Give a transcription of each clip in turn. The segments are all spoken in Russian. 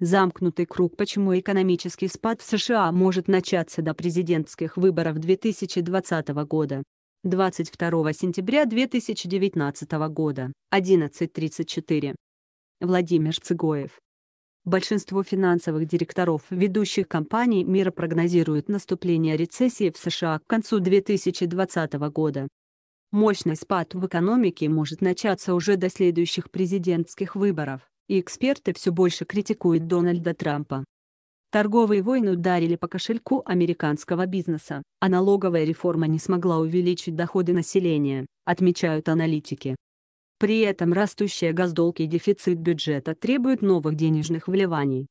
Замкнутый круг, почему экономический спад в США может начаться до президентских выборов 2020 года. 22 сентября 2019 года, 11.34. Владимир Цыгоев. Большинство финансовых директоров ведущих компаний мира прогнозируют наступление рецессии в США к концу 2020 года. Мощный спад в экономике может начаться уже до следующих президентских выборов и эксперты все больше критикуют Дональда Трампа. Торговые войны ударили по кошельку американского бизнеса, а налоговая реформа не смогла увеличить доходы населения, отмечают аналитики. При этом растущие газдолг и дефицит бюджета требуют новых денежных вливаний.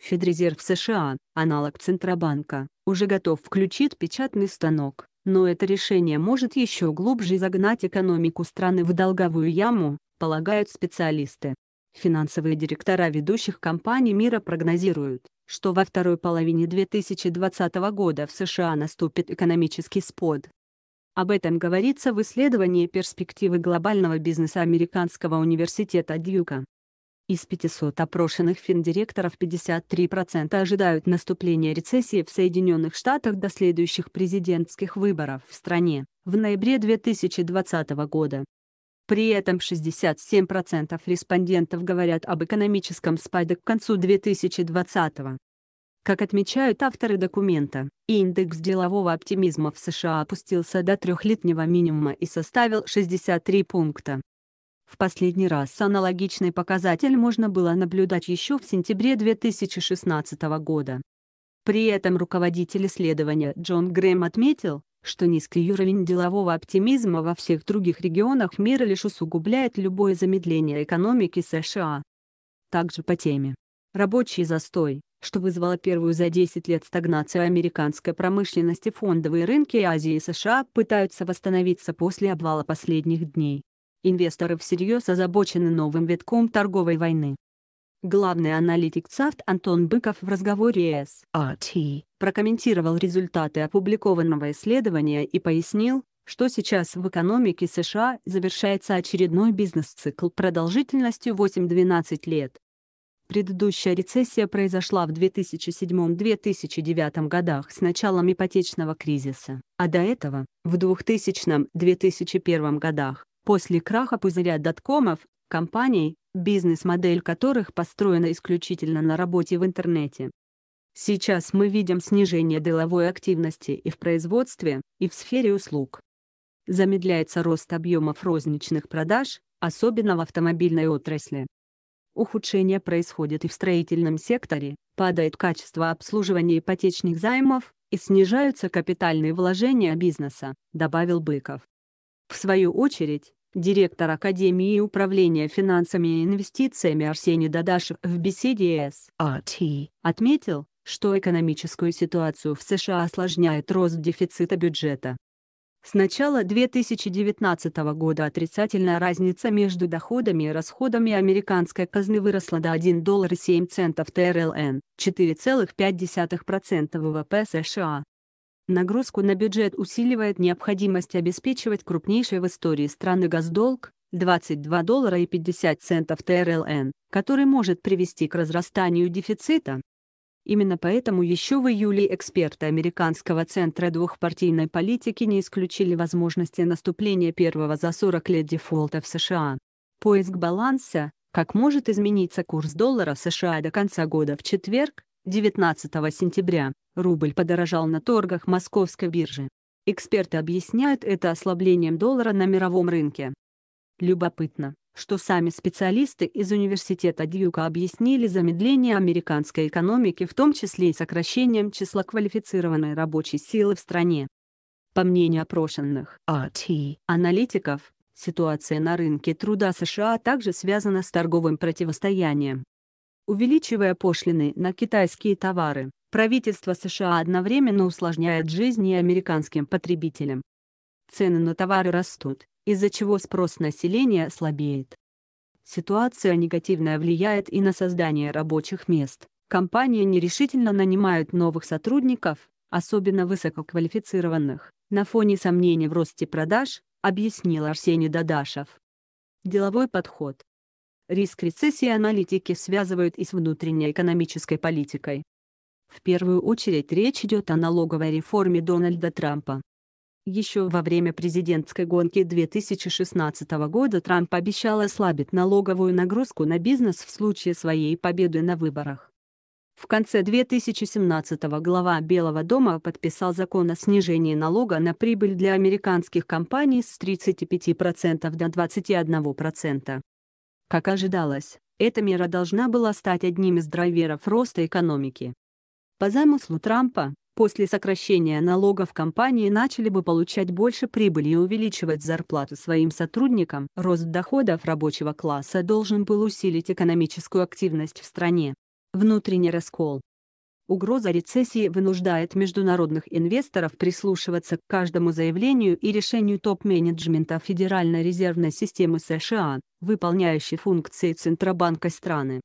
Федрезерв США, аналог Центробанка, уже готов включить печатный станок, но это решение может еще глубже загнать экономику страны в долговую яму, полагают специалисты. Финансовые директора ведущих компаний мира прогнозируют, что во второй половине 2020 года в США наступит экономический спад. Об этом говорится в исследовании перспективы глобального бизнеса Американского университета Дьюка. Из 500 опрошенных финдиректоров 53% ожидают наступления рецессии в Соединенных Штатах до следующих президентских выборов в стране, в ноябре 2020 года. При этом 67% респондентов говорят об экономическом спаде к концу 2020 года. Как отмечают авторы документа, индекс делового оптимизма в США опустился до трехлетнего минимума и составил 63 пункта. В последний раз аналогичный показатель можно было наблюдать еще в сентябре 2016 года. При этом руководитель исследования Джон Грэм отметил, что низкий уровень делового оптимизма во всех других регионах мира лишь усугубляет любое замедление экономики США. Также по теме. Рабочий застой, что вызвало первую за 10 лет стагнацию американской промышленности фондовые рынки Азии и США пытаются восстановиться после обвала последних дней. Инвесторы всерьез озабочены новым витком торговой войны. Главный аналитик ЦАФТ Антон Быков в разговоре с АТ прокомментировал результаты опубликованного исследования и пояснил, что сейчас в экономике США завершается очередной бизнес-цикл продолжительностью 8-12 лет. Предыдущая рецессия произошла в 2007-2009 годах с началом ипотечного кризиса, а до этого — в 2000-2001 годах, после краха пузыря доткомов, компаний, бизнес-модель которых построена исключительно на работе в интернете. Сейчас мы видим снижение деловой активности и в производстве, и в сфере услуг. Замедляется рост объемов розничных продаж, особенно в автомобильной отрасли. Ухудшение происходит и в строительном секторе, падает качество обслуживания ипотечных займов, и снижаются капитальные вложения бизнеса, добавил Быков. В свою очередь, директор Академии управления финансами и инвестициями Арсений Дадашев в беседе с АТ отметил, что экономическую ситуацию в США осложняет рост дефицита бюджета. С начала 2019 года отрицательная разница между доходами и расходами американской казны выросла до 1 доллар 7 центов ТРЛН, 4,5% ВВП США. Нагрузку на бюджет усиливает необходимость обеспечивать крупнейший в истории страны госдолг, 22 доллара и 50 центов ТРЛН, который может привести к разрастанию дефицита, Именно поэтому еще в июле эксперты Американского центра двухпартийной политики не исключили возможности наступления первого за 40 лет дефолта в США. Поиск баланса, как может измениться курс доллара США до конца года в четверг, 19 сентября, рубль подорожал на торгах московской биржи. Эксперты объясняют это ослаблением доллара на мировом рынке. Любопытно, что сами специалисты из университета Дьюка объяснили замедление американской экономики, в том числе и сокращением числа квалифицированной рабочей силы в стране. По мнению опрошенных RT а аналитиков ситуация на рынке труда США также связана с торговым противостоянием. Увеличивая пошлины на китайские товары, правительство США одновременно усложняет жизнь и американским потребителям. Цены на товары растут, из-за чего спрос населения слабеет. Ситуация негативно влияет и на создание рабочих мест. Компании нерешительно нанимают новых сотрудников, особенно высококвалифицированных, на фоне сомнений в росте продаж, объяснил Арсений Дадашев. Деловой подход. Риск рецессии аналитики связывают и с внутренней экономической политикой. В первую очередь речь идет о налоговой реформе Дональда Трампа, еще во время президентской гонки 2016 года Трамп обещал ослабить налоговую нагрузку на бизнес в случае своей победы на выборах. В конце 2017 глава Белого дома подписал закон о снижении налога на прибыль для американских компаний с 35% до 21%. Как ожидалось, эта мера должна была стать одним из драйверов роста экономики. По замыслу Трампа, После сокращения налогов компании начали бы получать больше прибыли и увеличивать зарплаты своим сотрудникам. Рост доходов рабочего класса должен был усилить экономическую активность в стране. Внутренний раскол. Угроза рецессии вынуждает международных инвесторов прислушиваться к каждому заявлению и решению топ-менеджмента Федеральной резервной системы США, выполняющей функции Центробанка страны.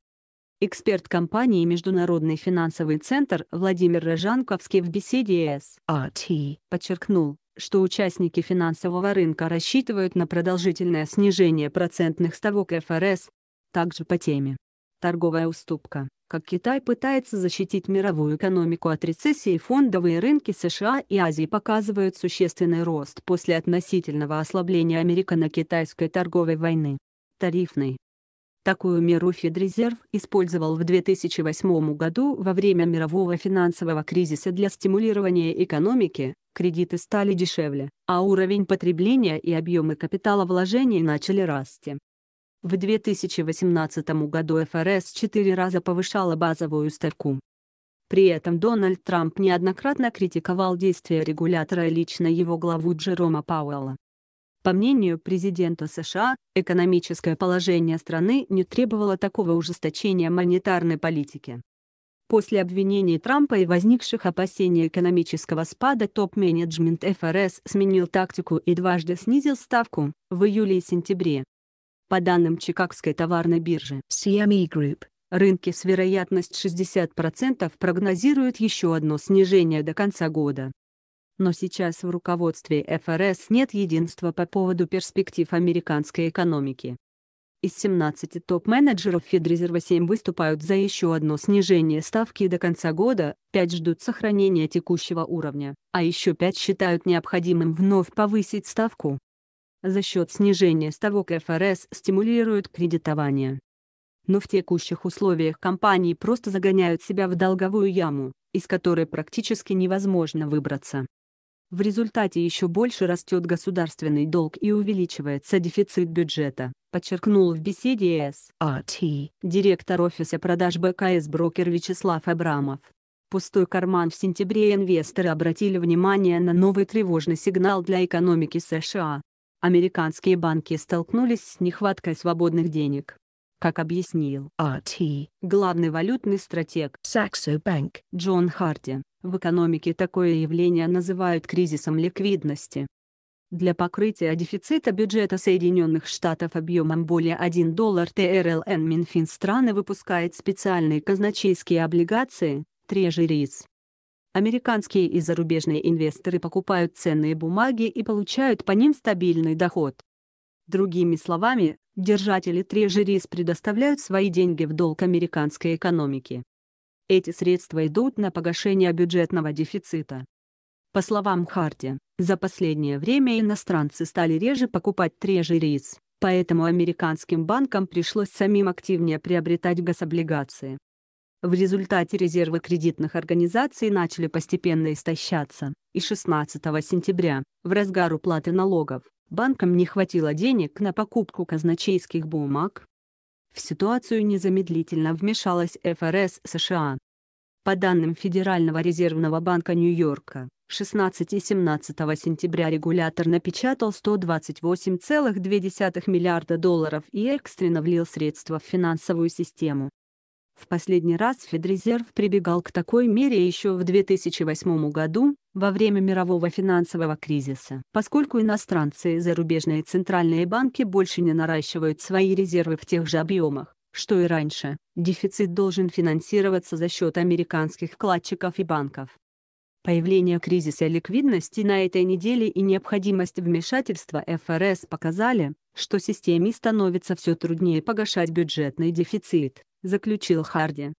Эксперт компании Международный финансовый центр Владимир Рыжанковский в беседе с RT а подчеркнул, что участники финансового рынка рассчитывают на продолжительное снижение процентных ставок ФРС. Также по теме. Торговая уступка. Как Китай пытается защитить мировую экономику от рецессии, фондовые рынки США и Азии показывают существенный рост после относительного ослабления американо-китайской торговой войны. Тарифный Такую меру Федрезерв использовал в 2008 году во время мирового финансового кризиса для стимулирования экономики, кредиты стали дешевле, а уровень потребления и объемы капитала вложений начали расти. В 2018 году ФРС четыре раза повышала базовую ставку. При этом Дональд Трамп неоднократно критиковал действия регулятора и лично его главу Джерома Пауэлла. По мнению президента США, экономическое положение страны не требовало такого ужесточения монетарной политики. После обвинений Трампа и возникших опасений экономического спада топ-менеджмент ФРС сменил тактику и дважды снизил ставку в июле и сентябре. По данным Чикагской товарной биржи CME Group, рынки с вероятностью 60% прогнозируют еще одно снижение до конца года но сейчас в руководстве ФРС нет единства по поводу перспектив американской экономики. Из 17 топ-менеджеров Федрезерва 7 выступают за еще одно снижение ставки до конца года, 5 ждут сохранения текущего уровня, а еще 5 считают необходимым вновь повысить ставку. За счет снижения ставок ФРС стимулируют кредитование. Но в текущих условиях компании просто загоняют себя в долговую яму, из которой практически невозможно выбраться. В результате еще больше растет государственный долг и увеличивается дефицит бюджета, подчеркнул в беседе САТ директор офиса продаж БКС брокер Вячеслав Абрамов. Пустой карман в сентябре инвесторы обратили внимание на новый тревожный сигнал для экономики США. Американские банки столкнулись с нехваткой свободных денег. Как объяснил АТ главный валютный стратег Saxo Bank Джон Харти, в экономике такое явление называют кризисом ликвидности. Для покрытия дефицита бюджета Соединенных Штатов объемом более 1 доллар ТРЛН Минфин страны выпускает специальные казначейские облигации, трежерис. Американские и зарубежные инвесторы покупают ценные бумаги и получают по ним стабильный доход. Другими словами, держатели трежерис предоставляют свои деньги в долг американской экономике. Эти средства идут на погашение бюджетного дефицита. По словам Харти, за последнее время иностранцы стали реже покупать трежерис, поэтому американским банкам пришлось самим активнее приобретать гособлигации. В результате резервы кредитных организаций начали постепенно истощаться, и 16 сентября, в разгар уплаты налогов, банкам не хватило денег на покупку казначейских бумаг, в ситуацию незамедлительно вмешалась ФРС США. По данным Федерального резервного банка Нью-Йорка, 16 и 17 сентября регулятор напечатал 128,2 миллиарда долларов и экстренно влил средства в финансовую систему. В последний раз Федрезерв прибегал к такой мере еще в 2008 году, во время мирового финансового кризиса. Поскольку иностранцы и зарубежные центральные банки больше не наращивают свои резервы в тех же объемах, что и раньше, дефицит должен финансироваться за счет американских вкладчиков и банков. Появление кризиса ликвидности на этой неделе и необходимость вмешательства ФРС показали, что системе становится все труднее погашать бюджетный дефицит заключил Харди.